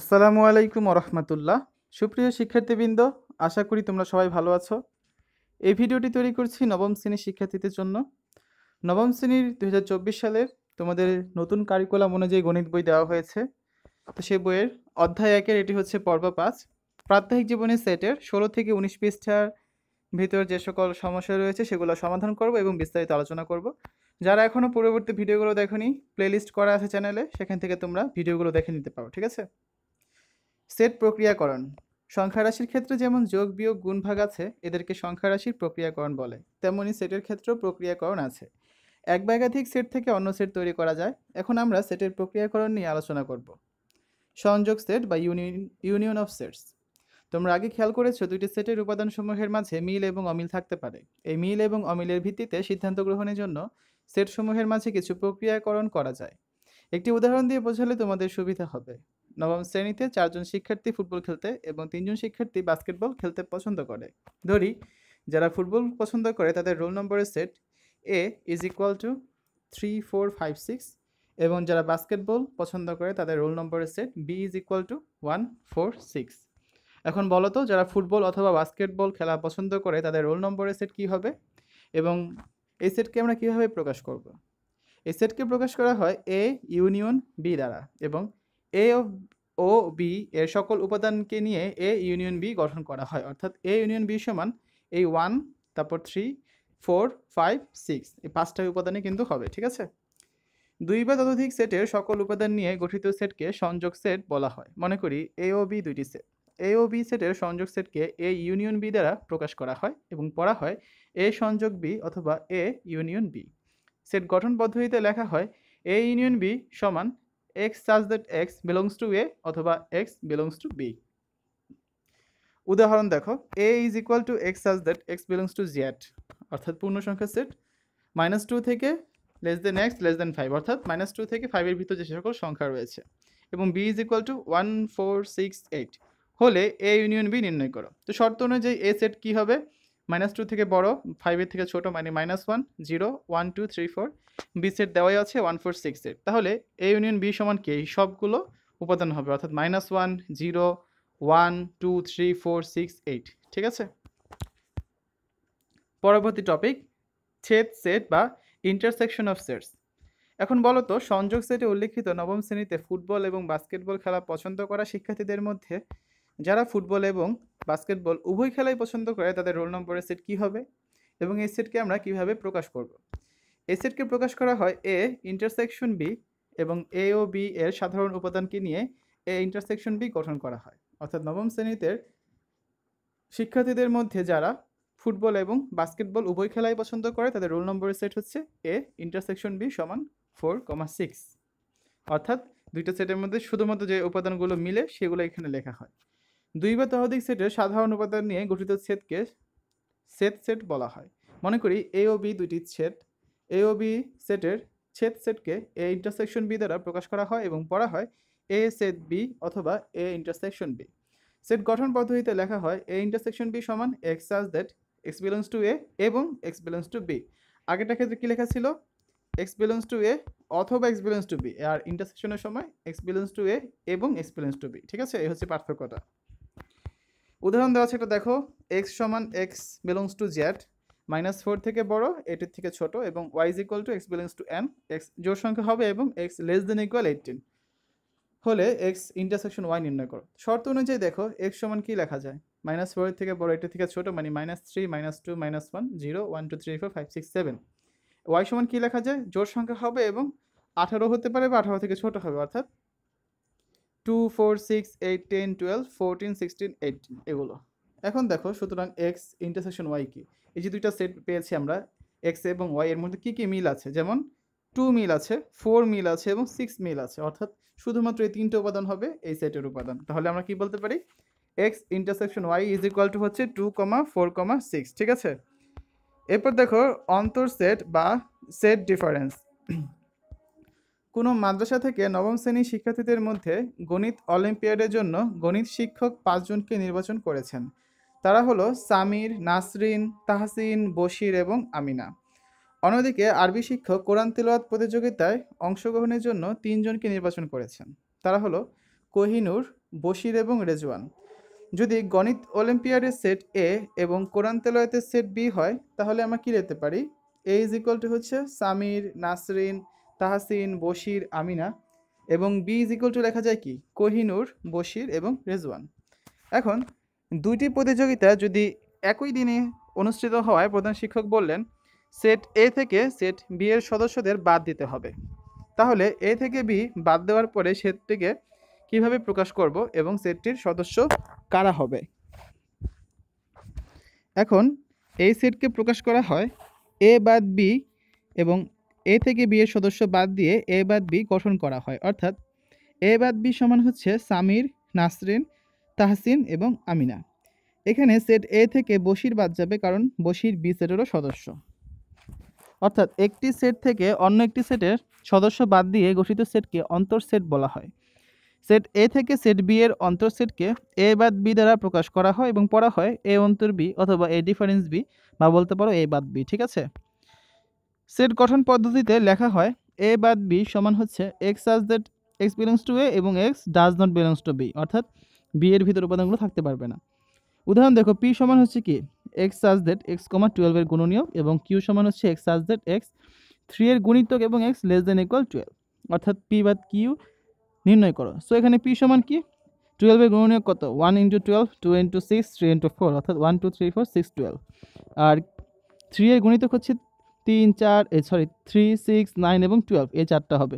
আসসালামু আলাইকুম রহমতুল্লাহ সুপ্রিয় শিক্ষার্থীবৃন্দ আশা করি তোমরা সবাই ভালো আছো এই ভিডিওটি তৈরি করছি নবম শ্রেণীর শিক্ষার্থীদের জন্য নবম শ্রেণীর দু সালের তোমাদের নতুন কারিকুলাম অনুযায়ী গণিত বই দেওয়া হয়েছে তো সে বইয়ের অধ্যায় একের এটি হচ্ছে পর্ব পাঁচ প্রাত্যহিক জীবনের সেটের ষোলো থেকে উনিশ পৃষ্ঠার ভিতর যে সকল সমস্যা রয়েছে সেগুলো সমাধান করব এবং বিস্তারিত আলোচনা করব যারা এখনও পূর্ববর্তী ভিডিওগুলো দেখনি প্লেলিস্ট করা আছে চ্যানেলে সেখান থেকে তোমরা ভিডিওগুলো দেখে নিতে পারো ঠিক আছে সেট প্রক্রিয়াকরণ সংখ্যা রাশির ক্ষেত্রে যেমন যোগ বিয়োগ গুণ ভাগ আছে এদেরকে সংখ্যা রাশির প্রক্রিয়াকরণ বলে তেমনই সেটের ক্ষেত্রেও প্রক্রিয়াকরণ আছে এক বা একাধিক সেট থেকে অন্য সেট তৈরি করা যায় এখন আমরা সেটের প্রক্রিয়াকরণ নিয়ে আলোচনা করব সংযোগ সেট বা ইউনিয়ন ইউনিয়ন অফ সেটস তোমরা আগে খেয়াল করেছো দুইটি সেটের উপাদানসমূহের মাঝে মিল এবং অমিল থাকতে পারে এই মিল এবং অমিলের ভিত্তিতে সিদ্ধান্ত গ্রহণের জন্য সেটসমূহের মাঝে কিছু প্রক্রিয়াকরণ করা যায় একটি উদাহরণ দিয়ে বোঝালে তোমাদের সুবিধা হবে নবম শ্রেণীতে চারজন শিক্ষার্থী ফুটবল খেলতে এবং তিনজন শিক্ষার্থী বাস্কেটবল খেলতে পছন্দ করে ধরি যারা ফুটবল পছন্দ করে তাদের রোল নম্বরের set A is equal to three four five six এবং যারা বাস্কেটবল পছন্দ করে তাদের রোল নম্বরের set B is equal to one four six এখন বলো তো যারা ফুটবল অথবা বাস্কেটবল খেলা পছন্দ করে তাদের রোল নম্বরের সেট কী হবে এবং এই সেটকে আমরা কীভাবে প্রকাশ করব। এই সেটকে প্রকাশ করা হয় এ ইউনিয়ন বি দ্বারা এবং এ অফ ও বি এর সকল উপাদানকে নিয়ে এ ইউনিয়ন বি গঠন করা হয় অর্থাৎ এ ইউনিয়ন বি সমান এই ওয়ান তারপর থ্রি ফোর ফাইভ সিক্স এই পাঁচটা উপাদানে কিন্তু হবে ঠিক আছে দুই বা ততোধিক সেটের সকল উপাদান নিয়ে গঠিত সেটকে সংযোগ সেট বলা হয় মনে করি এ ও বি দুইটি সেট এ ও বি সেটের সংযোগ সেটকে এ ইউনিয়ন বি দ্বারা প্রকাশ করা হয় এবং পড়া হয় এ সংযোগ বি অথবা এ ইউনিয়ন বি সেট গঠন পদ্ধতিতে লেখা হয় এ ইউনিয়ন বি সমান x such that x belongs to A অথবা এক্স বিলংস টু বি উদাহরণ দেখো A is equal to x such that x belongs to Z অর্থাৎ পূর্ণ সংখ্যা সেট মাইনাস টু থেকে less than x less than five অর্থাৎ minus two থেকে ফাইভের ভিতর যে সকল সংখ্যা রয়েছে এবং B is equal to one four six eight হলে এ ইউনিয়ন বি নির্ণয় করো তো শর্ত অনুযায়ী এ সেট কী হবে মাইনাস টু থেকে বড় ফাইভের থেকে ছোট মানে minus one zero one two three four B set দেওয়াই আছে ওয়ান ফোর সিক্স এর তাহলে এ ইউনিয়ন বি সমান কি সবগুলো উপাদান হবে অর্থাৎ minus one zero one two three four six eight ঠিক আছে পরবর্তী টপিক ছেদ সেট বা ইন্টারসেকশন অফ সেটস এখন বলো তো সংযোগ সেটে উল্লেখিত নবম শ্রেণীতে ফুটবল এবং বাস্কেটবল খেলা পছন্দ করা শিক্ষার্থীদের মধ্যে যারা ফুটবল এবং বাস্কেটবল উভয় খেলাই পছন্দ করে তাদের রোল নম্বরের সেট কী হবে এবং এই সেটকে আমরা কিভাবে প্রকাশ করব এই সেটকে প্রকাশ করা হয় এ ইন্টারসেকশন বি এবং এ ও বি এর সাধারণ উপাদানকে নিয়ে এ ইন্টারসেকশন বি গঠন করা হয় অর্থাৎ নবম শ্রেণীতে শিক্ষার্থীদের মধ্যে যারা ফুটবল এবং বাস্কেটবল উভয় খেলাই পছন্দ করে তাদের রোল নম্বরের সেট হচ্ছে এ ইন্টারসেকশন বি সমান ফোর কমা সিক্স অর্থাৎ দুইটা সেটের মধ্যে শুধুমাত্র যে উপাদানগুলো মিলে সেগুলো এখানে লেখা হয় দুই বা তহদিক সেটের সাধারণ উপাদান নিয়ে গঠিত সেটকে সেট সেট বলা হয় মনে করি এ ও বি দুইটি সেট এ ও বি সেটের ছেদ সেটকে এ ইন্টারসেকশন বি দ্বারা প্রকাশ করা হয় এবং পড়া হয় এ সেট বি অথবা এ ইন্টারসেকশন বি সেট গঠন পদ্ধতিতে লেখা হয় এ ইন্টারসেকশন বি সমান x such that x belongs to A এবং এক্স বিলংস টু বি আগেরটা ক্ষেত্রে কী লেখা ছিল এক্স বিলংস টু এ অথবা এক্স বিলংস টু বি আর ইন্টারসেকশনের সময় এক্স বিলংস টু এ এবং এক্স বিলংস টু বি ঠিক আছে এই হচ্ছে পার্থক্যটা উদাহরণ দেওয়া আছে একটা দেখো এক্স সমান x belongs to Z minus four থেকে বড় এটির থেকে ছোট এবং Y is equal to x belongs to N x জোর সংখ্যা হবে এবং x less than equal eighteen হলে এক্স ইন্টারসেকশন ওয়াই নির্ণয় করো শর্ত অনুযায়ী দেখো এক্স সমান কী লেখা যায় মাইনাস ফোর থেকে বড় এটির থেকে ছোট মানে minus three minus two minus one zero one two three four five six seven Y সমান কী লেখা যায় জোর সংখ্যা হবে এবং আঠারো হতে পারে বা আঠারো থেকে ছোট হবে অর্থাৎ two four six eight ten twelve fourteen sixteen eighteen এগুলো এখন দেখো সুতরাং এক্স ইন্টারসেকশন ওয়াই কি এই যে দুইটা সেট পেয়েছি আমরা এক্স এবং ওয়াই এর মধ্যে কী কী মিল আছে যেমন টু মিল আছে ফোর মিল আছে এবং সিক্স মিল আছে অর্থাৎ শুধুমাত্র এই তিনটে উপাদান হবে এই সেটের উপাদান তাহলে আমরা কি বলতে পারি x intersection Y is equal to হচ্ছে two comma four comma six ঠিক আছে এরপর দেখো অন্তর সেট বা সেট ডিফারেন্স কোনো মাদ্রাসা থেকে নবম শ্রেণীর শিক্ষার্থীদের মধ্যে গণিত অলিম্পিয়াডের জন্য গণিত শিক্ষক পাঁচজনকে নির্বাচন করেছেন তারা হলো সামির নাসরিন তাহসিন বশির এবং আমিনা অন্যদিকে আরবি শিক্ষক কোরআন তিলওয়াত প্রতিযোগিতায় অংশগ্রহণের জন্য তিনজনকে নির্বাচন করেছেন তারা হলো কোহিনুর বশির এবং রেজওয়ান যদি গণিত অলিম্পিয়াডের সেট এ এবং কোরআন তেলওয়াতের সেট বি হয় তাহলে আমরা কী লেতে পারি এ ইজ ইকুয়াল টু হচ্ছে সামির নাসরিন তাহাসিন বশির আমিনা এবং বি ইজ ইকুয়াল টু লেখা যায় কি কোহিনুর বশির এবং রেজওয়ান এখন দুইটি প্রতিযোগিতা যদি একই দিনে অনুষ্ঠিত হওয়ায় প্রধান শিক্ষক বললেন সেট এ থেকে সেট বি এর সদস্যদের বাদ দিতে হবে তাহলে এ থেকে বি বাদ দেওয়ার পরে সেটটিকে কিভাবে প্রকাশ করব এবং সেটটির সদস্য কারা হবে এখন এই সেটকে প্রকাশ করা হয় এ বাদ বি এবং এ থেকে বি এর সদস্য বাদ দিয়ে এ বাদ বি গঠন করা হয় অর্থাৎ এ বাদ বি সমান হচ্ছে সামির নাসরিন তাহসিন এবং আমিনা এখানে সেট এ থেকে বসির বাদ যাবে কারণ বসির বি সেটেরও সদস্য অর্থাৎ একটি সেট থেকে অন্য একটি সেটের সদস্য বাদ দিয়ে গঠিত সেটকে অন্তর সেট বলা হয় সেট এ থেকে সেট বি এর অন্তর সেটকে এ বাদ বি দ্বারা প্রকাশ করা হয় এবং পড়া হয় এ অন্তর বি অথবা এ ডিফারেন্স বি বা বলতে পারো এ বাদ বি ঠিক আছে সেট গঠন পদ্ধতিতে লেখা হয় এ বাদ বি সমান হচ্ছে x as that x belongs to A এবং x does not belongs to B অর্থাৎ বি এর ভিতর উপাদানগুলো থাকতে পারবে না উদাহরণ দেখো পি সমান হচ্ছে কি এক্স আজ দ্যাট এক্স কমা টুয়েলভের গুণনীয় এবং কিউ সমান হচ্ছে x as that x three এর গুণিতক এবং x less than equal twelve অর্থাৎ পি বাদ কিউ নির্ণয় করো সো এখানে পি সমান কি টুয়েলভের গুণনীয় কত one into twelve two into six three into four অর্থাৎ one two three four six twelve আর থ্রি এর গুণিতক হচ্ছে তিন চার সরি থ্রি সিক্স নাইন এবং টুয়েলভ এই চারটা হবে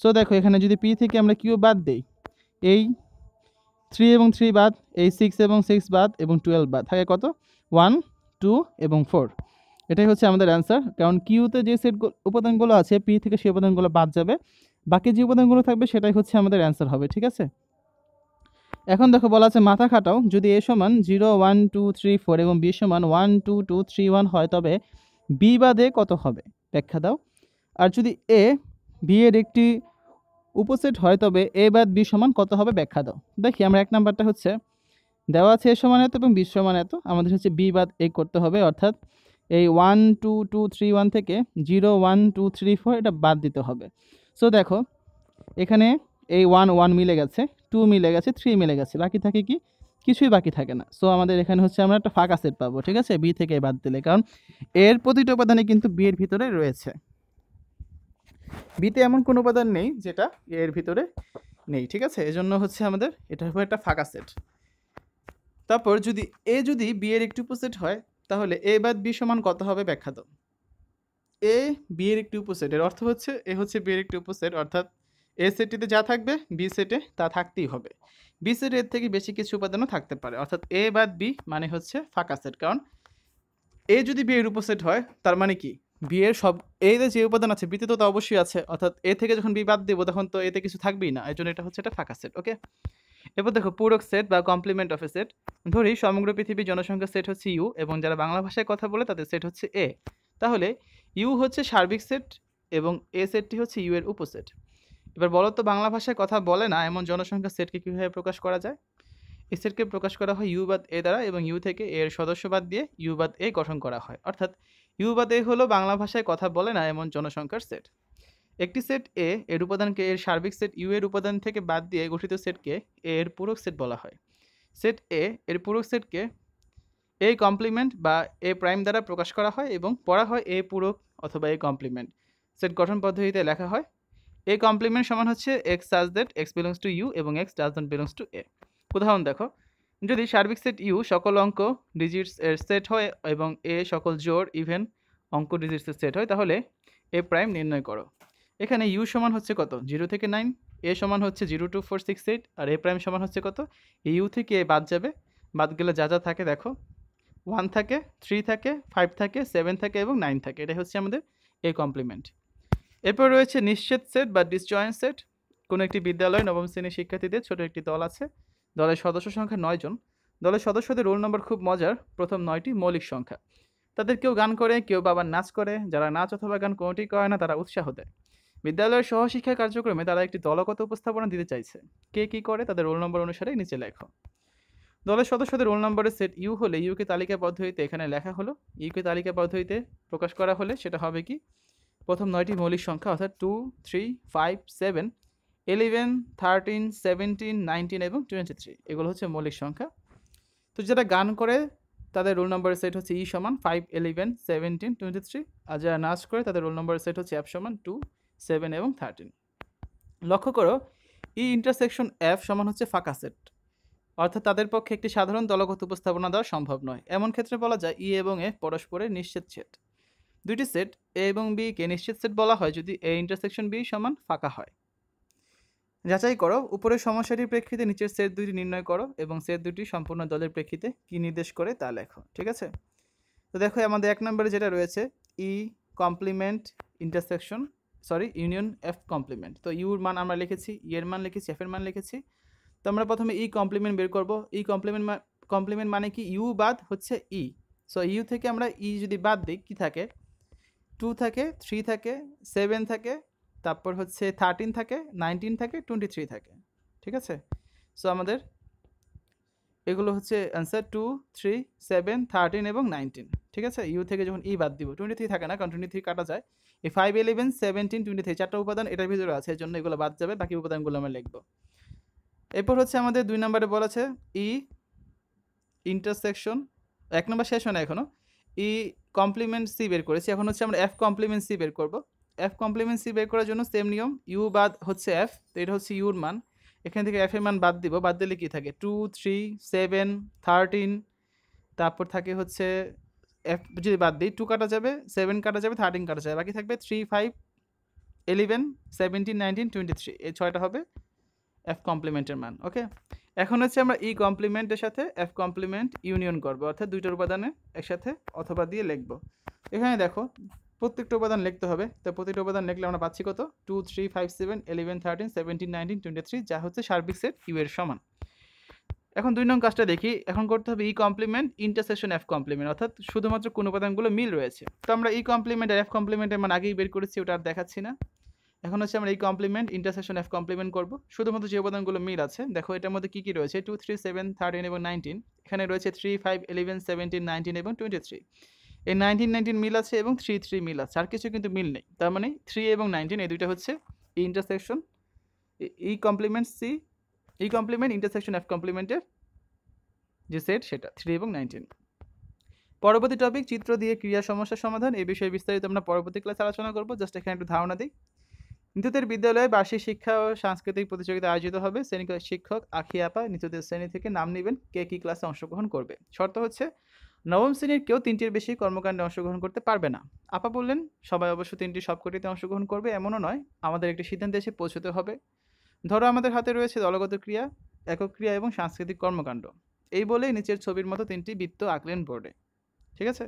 সো দেখো এখানে যদি পি থেকে আমরা কিউ বাদ দেই এই থ্রি এবং থ্রি বাদ এই সিক্স এবং সিক্স বাদ এবং টুয়েলভ বাদ থাকে কত ওয়ান টু এবং ফোর এটাই হচ্ছে আমাদের অ্যান্সার কারণ কিউতে যে সেট উপাদানগুলো আছে পি থেকে সেই উপাদানগুলো বাদ যাবে বাকি যে উপাদানগুলো থাকবে সেটাই হচ্ছে আমাদের অ্যান্সার হবে ঠিক আছে এখন দেখো বলা আছে মাথা খাটাও যদি এ সমান zero one two three four এবং বি সমান one two two three one হয় তবে বি বাদে কত হবে ব্যাখ্যা দাও আর যদি এ বি এর একটি উপসেট হয় তবে এ বাদ বি সমান কত হবে ব্যাখ্যা দাও দেখি আমরা এক নাম্বারটা হচ্ছে দেওয়া আছে এ সমান এত এবং বি সমান এত আমাদের হচ্ছে বি বাদ এ করতে হবে অর্থাৎ এই one two two three one থেকে zero one two three four এটা বাদ দিতে হবে সো দেখো এখানে এই ওয়ান ওয়ান মিলে গেছে টু মিলে গেছে থ্রি মিলে গেছে বাকি থাকে কি কিছুই বাকি থাকে না সো আমাদের এখানে হচ্ছে আমরা একটা ফাঁকা সেট পাবো ঠিক আছে বি থেকে বাদ দিলে কারণ এর প্রতিটা উপাদানে কিন্তু বি এর ভিতরে রয়েছে বিতে এমন কোনো উপাদান নেই যেটা এর ভিতরে নেই ঠিক আছে এজন্য হচ্ছে আমাদের এটা হবে একটা ফাঁকা সেট তারপর যদি এ যদি বি এর একটি উপসেট হয় তাহলে এ বাদ বি সমান কত হবে ব্যাখ্যাত এ বি এর একটি উপসেট এর অর্থ হচ্ছে এ হচ্ছে বি এর একটি উপসেট অর্থাৎ এ সেটটিতে যা থাকবে বি সেটে তা থাকতেই হবে বি সেট এর থেকে বেশি কিছু উপাদানও থাকতে পারে অর্থাৎ এ বাদ বি মানে হচ্ছে ফাঁকা সেট কারণ এ যদি বি এর উপসেট হয় তার মানে কি বি এর সব এ এর যে উপাদান আছে বিতে তো তা অবশ্যই আছে অর্থাৎ এ থেকে যখন বি বাদ দেবো তখন তো এতে কিছু থাকবেই না এই জন্য এটা হচ্ছে এটা ফাঁকা সেট ওকে এরপর দেখো পূরক সেট বা কমপ্লিমেন্ট অফ এ সেট ধরি সমগ্র পৃথিবীর জনসংখ্যার সেট হচ্ছে ইউ এবং যারা বাংলা ভাষায় কথা বলে তাদের সেট হচ্ছে এ তাহলে ইউ হচ্ছে সার্বিক সেট এবং এ সেটটি হচ্ছে ইউ এর উপসেট এবার বলো তো বাংলা ভাষায় কথা বলে না এমন জনসংখ্যা সেটকে কীভাবে প্রকাশ করা যায় এই সেটকে প্রকাশ করা হয় ইউ বাদ এ দ্বারা এবং ইউ থেকে এর সদস্যবাদ দিয়ে ইউ বাদ এ গঠন করা হয় অর্থাৎ ইউ বাদ এ হলো বাংলা ভাষায় কথা বলে না এমন জনসংখ্যার সেট একটি সেট এ এর উপাদানকে এর সার্বিক সেট ইউ এর উপাদান থেকে বাদ দিয়ে গঠিত সেটকে এ এর পূরক সেট বলা হয় সেট এ এর পূরক সেটকে এ কমপ্লিমেন্ট বা এ প্রাইম দ্বারা প্রকাশ করা হয় এবং পড়া হয় এ পূরক অথবা এ কমপ্লিমেন্ট সেট গঠন পদ্ধতিতে লেখা হয় এ কমপ্লিমেন্ট সমান হচ্ছে x such that x belongs to U এবং x does not belongs to A উদাহরণ দেখো যদি সার্বিক সেট ইউ সকল অঙ্ক ডিজিটস এর সেট হয় এবং এ সকল জোর ইভেন অঙ্ক ডিজিটসের সেট হয় তাহলে এ প্রাইম নির্ণয় করো এখানে ইউ সমান হচ্ছে কত জিরো থেকে নাইন এ সমান হচ্ছে zero two four six eight আর এ প্রাইম সমান হচ্ছে কত এই ইউ থেকে এ বাদ যাবে বাদ গেলে যা যা থাকে দেখো ওয়ান থাকে থ্রি থাকে ফাইভ থাকে সেভেন থাকে এবং নাইন থাকে এটাই হচ্ছে আমাদের এ কমপ্লিমেন্ট এরপর রয়েছে নিশ্চিত সেট বা ডিসজয়েন্ট সেট কোনো একটি বিদ্যালয়ে নবম শ্রেণীর শিক্ষার্থীদের ছোট একটি দল আছে দলের সদস্য সংখ্যা নয়জন দলের সদস্যদের রোল নম্বর খুব মজার প্রথম নয়টি মৌলিক সংখ্যা তাদের কেউ গান করে কেউ বাবার নাচ করে যারা নাচ অথবা গান কোনোটি করে না তারা উৎসাহ দেয় বিদ্যালয়ের সহশিক্ষা কার্যক্রমে তারা একটি দলগত উপস্থাপনা দিতে চাইছে কে কি করে তাদের রোল নম্বর অনুসারে নিচে লেখো দলের সদস্যদের রোল নম্বরের সেট ইউ হলে ইউকে তালিকা পদ্ধতিতে এখানে লেখা হলো ইউকে তালিকা পদ্ধতিতে প্রকাশ করা হলে সেটা হবে কি প্রথম নয়টি মৌলিক সংখ্যা অর্থাৎ two three five seven eleven thirteen seventeen nineteen এবং টোয়েন্টি থ্রি এগুলো হচ্ছে মৌলিক সংখ্যা তো যারা গান করে তাদের রোল নম্বরের সেট হচ্ছে ই e সমান five eleven seventeen twenty three আর যারা নাচ করে তাদের রোল নম্বরের সেট হচ্ছে এফ সমান টু সেভেন এবং থার্টিন লক্ষ্য করো ই ইন্টারসেকশন এফ সমান হচ্ছে ফাঁকা সেট অর্থাৎ তাদের পক্ষে একটি সাধারণ দলগত উপস্থাপনা দেওয়া সম্ভব নয় এমন ক্ষেত্রে বলা যায় ই e এবং এফ পরস্পরের নিশ্চিত সেট দুইটি সেট এ এবং বি কে নিশ্চিত সেট বলা হয় যদি এ ইন্টারসেকশন বি সমান ফাঁকা হয় যাচাই করো উপরের সমস্যাটির প্রেক্ষিতে নিচের সেট দুটি নির্ণয় করো এবং সেট দুটি সম্পূর্ণ দলের প্রেক্ষিতে কি নির্দেশ করে তা লেখো ঠিক আছে তো দেখো আমাদের এক নম্বরে যেটা রয়েছে E complement intersection sorry union F complement তো ইউর মান আমরা লিখেছি ই e এর মান লিখেছি এফ এর মান লিখেছি তো আমরা প্রথমে ই e কমপ্লিমেন্ট বের করব ই কমপ্লিমেন্ট কমপ্লিমেন্ট মানে কি ইউ বাদ হচ্ছে ই সো ইউ থেকে আমরা ই e যদি বাদ দিই কী থাকে টু থাকে থ্রি থাকে সেভেন থাকে তারপর হচ্ছে থার্টিন থাকে নাইনটিন থাকে টোয়েন্টি থ্রি থাকে ঠিক আছে সো আমাদের এগুলো হচ্ছে answer two three seven thirteen এবং নাইনটিন ঠিক আছে ইউ থেকে যখন ই e বাদ দিব টোয়েন্টি থ্রি থাকে না কারণ টোয়েন্টি থ্রি কাটা যায় এই five eleven seventeen twenty three চারটা উপাদান এটার ভিতরে আছে এর জন্য এগুলো বাদ যাবে বাকি উপাদানগুলো আমরা লিখব এরপর হচ্ছে আমাদের দুই নম্বরে বলা আছে ই e ইন্টারসেকশন এক নম্বর শেষ হয় না এখনও ই কমপ্লিমেন্ট সি বের করেছি এখন হচ্ছে আমরা এফ কমপ্লিমেন্ট সি বের করব এফ কমপ্লিমেন্ট সি বের করার জন্য সেম নিয়ম ইউ বাদ হচ্ছে এফ তো এটা হচ্ছে ইউর মান এখান থেকে এফ এর মান বাদ দিব বাদ দিলে কি থাকে টু থ্রি সেভেন থার্টিন তারপর থাকে হচ্ছে এফ যদি বাদ দিই টু কাটা যাবে সেভেন কাটা যাবে থার্টিন কাটা যাবে বাকি থাকবে three five eleven seventeen nineteen twenty three এই ছয়টা হবে এফ কমপ্লিমেন্টের মান ওকে এখন হচ্ছে আমরা ই e কমপ্লিমেন্টের সাথে এফ কমপ্লিমেন্ট ইউনিয়ন করব অর্থাৎ দুইটার উপাদানে একসাথে অথবা দিয়ে লিখব এখানে দেখো প্রত্যেকটা উপাদান লিখতে হবে তো প্রতিটা উপাদান লিখলে আমরা পাচ্ছি কত two three five seven eleven thirteen seventeen nineteen twenty three যা হচ্ছে সার্বিক সেট ইউ এর সমান এখন দুই নং কাজটা দেখি এখন করতে হবে E complement intersection F complement অর্থাৎ শুধুমাত্র কোন উপাদানগুলো মিল রয়েছে তো আমরা ই e কমপ্লিমেন্ট আর এফ কমপ্লিমেন্টের মানে আগেই বের করেছি ওটা আর দেখাচ্ছি না এখন হচ্ছে আমরা এই কমপ্লিমেন্ট ইন্টারসেকশন এফ কমপ্লিমেন্ট করবো শুধুমাত্র যে উপাদানগুলো মিল আছে দেখো এটার মধ্যে কী কী রয়েছে টু থ্রি সেভেন থার্টিন এবং নাইনটিন এখানে রয়েছে three five eleven seventeen nineteen এবং টোয়েন্টি থ্রি এই নাইনটিন নাইনটিন মিল আছে এবং থ্রি থ্রি মিল আছে আর কিছু কিন্তু মিল নেই তার মানে থ্রি এবং নাইনটিন এই দুইটা হচ্ছে intersection E complement C E complement intersection F কমপ্লিমেন্টের যে সেট সেটা থ্রি এবং নাইনটিন পরবর্তী টপিক চিত্র দিয়ে ক্রিয়া সমস্যার সমাধান এই বিষয়ে বিস্তারিত আমরা পরবর্তী ক্লাসে আলোচনা করবো জাস্ট এখানে একটু ধারণা দিই নিতুদের বিদ্যালয়ে বার্ষিক শিক্ষা ও সাংস্কৃতিক প্রতিযোগিতা আয়োজিত হবে শ্রেণী শিক্ষক আখি আপা নিতুদের শ্রেণী থেকে নাম নেবেন কে কী ক্লাসে অংশগ্রহণ করবে শর্ত হচ্ছে নবম শ্রেণীর কেউ তিনটির বেশি কর্মকাণ্ডে অংশগ্রহণ করতে পারবে না আপা বললেন সবাই অবশ্য তিনটি সবকটিতে অংশগ্রহণ করবে এমনও নয় আমাদের একটি সিদ্ধান্তে এসে পৌঁছতে হবে ধরো আমাদের হাতে রয়েছে দলগত ক্রিয়া একক ক্রিয়া এবং সাংস্কৃতিক কর্মকাণ্ড এই বলে নিচের ছবির মতো তিনটি বৃত্ত আঁকলেন বোর্ডে ঠিক আছে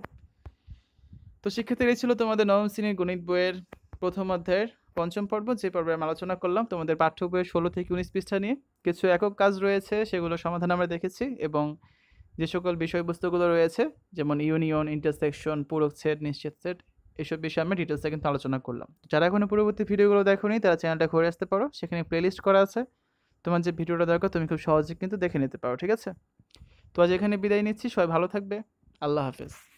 তো শিক্ষার্থীরা ছিল তোমাদের নবম শ্রেণীর গণিত বইয়ের প্রথম অধ্যায়ের পঞ্চম পর্ব যে পর্বে আমি আলোচনা করলাম তোমাদের পাঠ্য বইয়ের ষোলো থেকে উনিশ পৃষ্ঠা নিয়ে কিছু একক কাজ রয়েছে সেগুলো সমাধান আমরা দেখেছি এবং যে সকল বিষয়বস্তুগুলো রয়েছে যেমন ইউনিয়ন ইন্টারসেকশন পূরক সেট নিশ্চিত সেট এসব বিষয়ে আমরা ডিটেলসে কিন্তু আলোচনা করলাম যারা এখনও পূর্ববর্তী ভিডিওগুলো দেখোনি তারা চ্যানেলটা ঘুরে আসতে পারো সেখানে প্লেলিস্ট করা আছে তোমার যে ভিডিওটা দরকার তুমি খুব সহজে কিন্তু দেখে নিতে পারো ঠিক আছে তো আজ এখানে বিদায় নিচ্ছি সবাই ভালো থাকবে আল্লাহ হাফেজ